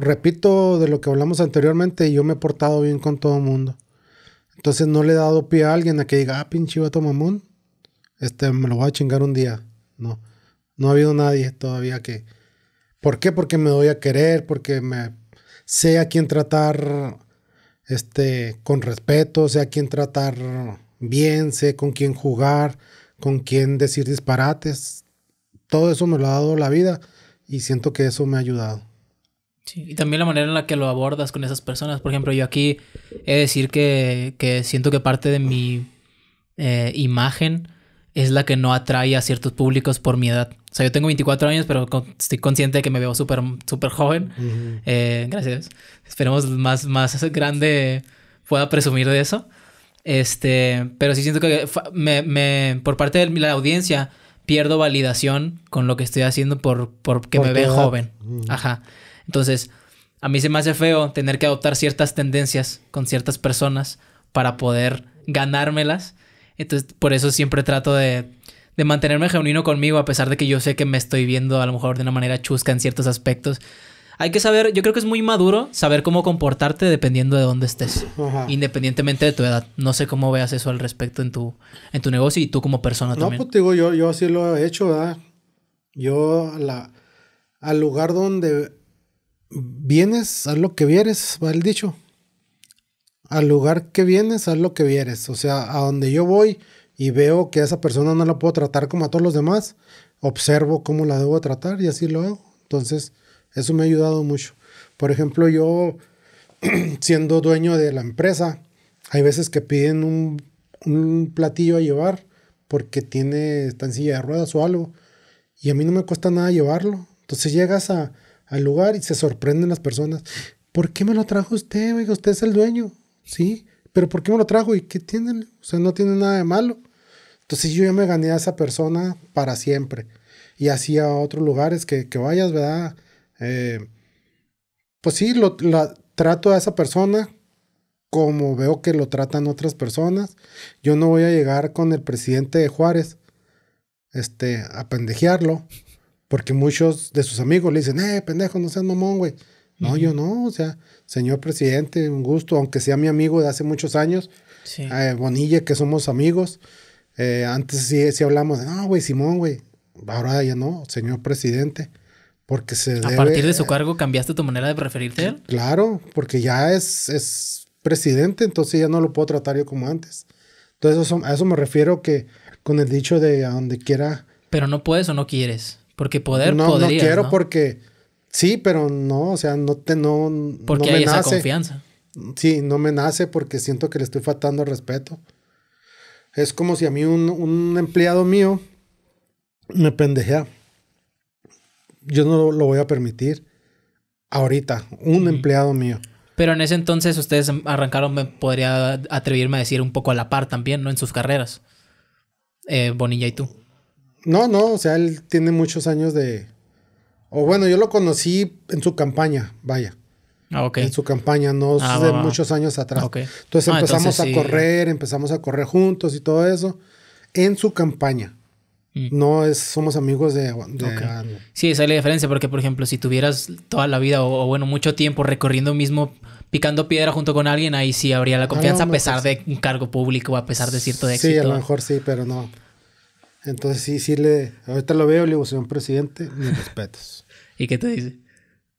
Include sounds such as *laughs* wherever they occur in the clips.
repito de lo que hablamos anteriormente, yo me he portado bien con todo el mundo. Entonces no le he dado pie a alguien a que diga, ah, pinche vato mamón, este, me lo voy a chingar un día. No, no ha habido nadie todavía que... ¿Por qué? Porque me doy a querer, porque me sé a quién tratar este, con respeto, sé a quién tratar bien, sé con quién jugar, con quién decir disparates. Todo eso me lo ha dado la vida y siento que eso me ha ayudado y también la manera en la que lo abordas con esas personas. Por ejemplo, yo aquí he de decir que, siento que parte de mi eh, imagen es la que no atrae a ciertos públicos por mi edad. O sea, yo tengo 24 años, pero estoy consciente de que me veo súper súper joven. Eh, gracias. Esperemos más, más grande pueda presumir de eso. Este, pero sí siento que me, por parte de la audiencia pierdo validación con lo que estoy haciendo por, me ve joven. Ajá. Entonces, a mí se me hace feo tener que adoptar ciertas tendencias con ciertas personas para poder ganármelas. Entonces, por eso siempre trato de, de mantenerme genuino conmigo, a pesar de que yo sé que me estoy viendo a lo mejor de una manera chusca en ciertos aspectos. Hay que saber, yo creo que es muy maduro saber cómo comportarte dependiendo de dónde estés, independientemente de tu edad. No sé cómo veas eso al respecto en tu, en tu negocio y tú como persona también. No, pues digo, yo, yo así lo he hecho, ¿verdad? Yo la, al lugar donde vienes, haz lo que vieres, va el dicho. Al lugar que vienes, haz lo que vieres. O sea, a donde yo voy y veo que a esa persona no la puedo tratar como a todos los demás, observo cómo la debo tratar y así lo hago. Entonces, eso me ha ayudado mucho. Por ejemplo, yo *clears throat* siendo dueño de la empresa, hay veces que piden un, platillo a llevar porque tiene, estancilla de ruedas o algo. Y a mí no me cuesta nada llevarlo. Entonces llegas a, al lugar y se sorprenden las personas. ¿Por qué me lo trajo usted? Oiga, usted es el dueño, ¿sí? Pero ¿por qué me lo trajo? ¿Y qué tienen? O sea, no tiene nada de malo. Entonces yo ya me gané a esa persona para siempre. Y así a otros lugares que, vayas, ¿verdad? Eh, pues sí, lo, la, trato a esa persona como veo que lo tratan otras personas. Yo no voy a llegar con el presidente de Juárez este, a pendejearlo, porque muchos de sus amigos le dicen, eh, pendejo, no seas mamón, güey. No, yo no, o sea, señor presidente, un gusto, aunque sea mi amigo de hace muchos años, sí. Eh, Bonilla, que somos amigos. Eh, antes sí, sí hablamos, no, güey, Simón, güey. Ahora ya no, señor presidente. Porque se ¿A partir de su eh, cargo cambiaste tu manera de referirte a él? Claro, porque ya es, es presidente, entonces ya no lo puedo tratar yo como antes. Entonces, eso, a eso me refiero que con el dicho de a donde quiera. Pero no puedes o no quieres. Porque poder no, No quiero porque... Sí, pero no, o sea, no te... No, porque me hay esa confianza. Sí, no me nace porque siento que le estoy faltando respeto. Es como si a mí un, un empleado mío me pendejea. Yo no lo voy a permitir ahorita, un empleado mío. Pero en ese entonces ustedes arrancaron, me podría atreverme a decir, un poco a la par también, ¿no? En sus carreras. Eh, Bonilla y tú. No, no, o sea, él tiene muchos años de... O bueno, yo lo conocí en su campaña, vaya. Ah, ok. En su campaña, no de ah, muchos años atrás. Entonces empezamos a correr, empezamos a correr juntos y todo eso. En su campaña. Mm. No es, somos amigos de... de Sí, esa es la diferencia, porque por ejemplo, si tuvieras toda la vida o, bueno, mucho tiempo recorriendo mismo picando piedra junto con alguien, ahí sí habría la confianza, a pesar pues de un cargo público, a pesar de cierto éxito. Sí, a lo mejor sí, pero no. Entonces sí, sí le, ahorita lo veo le digo, señor presidente, mis *laughs* respetos. ¿Y qué te dice?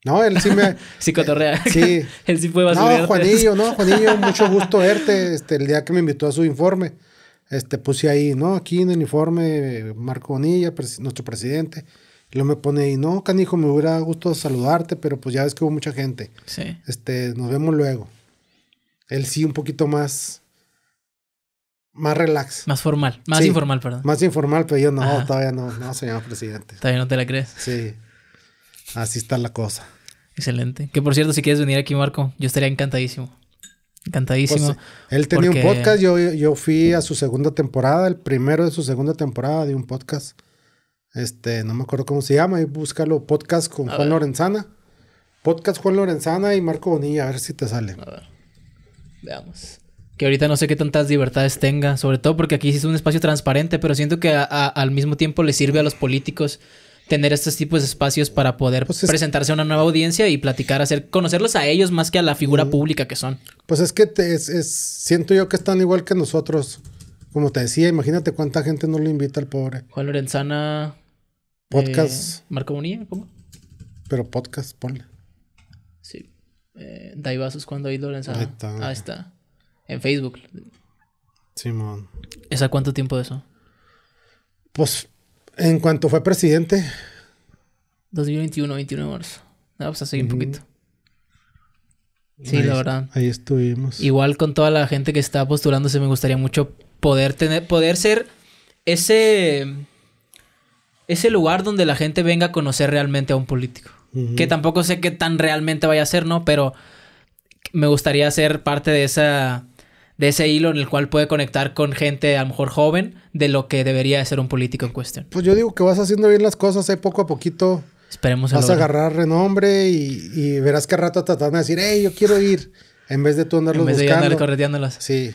No, él sí me... *laughs* sí cotorrea. Sí. *laughs* él sí fue No, Juanillo, no, Juanillo, mucho gusto verte. Este, el día que me invitó a su informe, este, puse ahí, no, aquí en el informe, Marco Bonilla, nuestro presidente. lo me pone ahí, no, canijo, me hubiera gustado saludarte, pero pues ya ves que hubo mucha gente. Sí. Este, nos vemos luego. Él sí, un poquito más más relax. Más formal, más informal, perdón. Más informal, pero yo no, todavía no, no, señor presidente. Todavía no te la crees. Sí, así está la cosa. Excelente. Que por cierto, si quieres venir aquí, Marco, yo estaría encantadísimo. Encantadísimo. Pues, él tenía un podcast, yo, yo fui a su segunda temporada, el primero de su segunda temporada de un podcast. Este, no me acuerdo cómo se llama, y búscalo, podcast con Juan Lorenzana. Podcast Juan Lorenzana y Marco Bonilla, a ver si te sale. A ver. Veamos que ahorita no sé qué tantas libertades tenga, sobre todo porque aquí sí es un espacio transparente, pero siento que al mismo tiempo le sirve a los políticos tener estos tipos de espacios para poder pues presentarse a una nueva audiencia y platicar, hacer, conocerlos a ellos más que a la figura mm. pública que son. Pues es que siento yo que están igual que nosotros. Como te decía, imagínate cuánta gente no le invita al pobre. Juan Lorenzana. Podcast. Eh, Marco Bonilla, ¿cómo? Pero podcast, ponle. Sí. Eh, cuando ha ido Lorenzana. Ahí está. Ahí está en Facebook. Simón. ¿Esa cuánto tiempo de eso? Pues, en cuanto fue presidente. 2021, 21 de marzo. Vamos a seguir un poquito. Sí, la verdad. Ahí estuvimos. Igual con toda la gente que está postulándose, me gustaría mucho poder tener, poder ser ese, ese lugar donde la gente venga a conocer realmente a un político. Que tampoco sé qué tan realmente vaya a ser, ¿no? Pero me gustaría ser parte de esa de ese hilo en el cual puede conectar con gente a lo mejor joven de lo que debería ser un político en cuestión. Pues yo digo que vas haciendo bien las cosas, ahí eh, poco a poquito. Esperemos. Vas a agarrar renombre y, verás que rato te de decir, hey, yo quiero ir. En vez de tú andarlos en vez De andar Sí.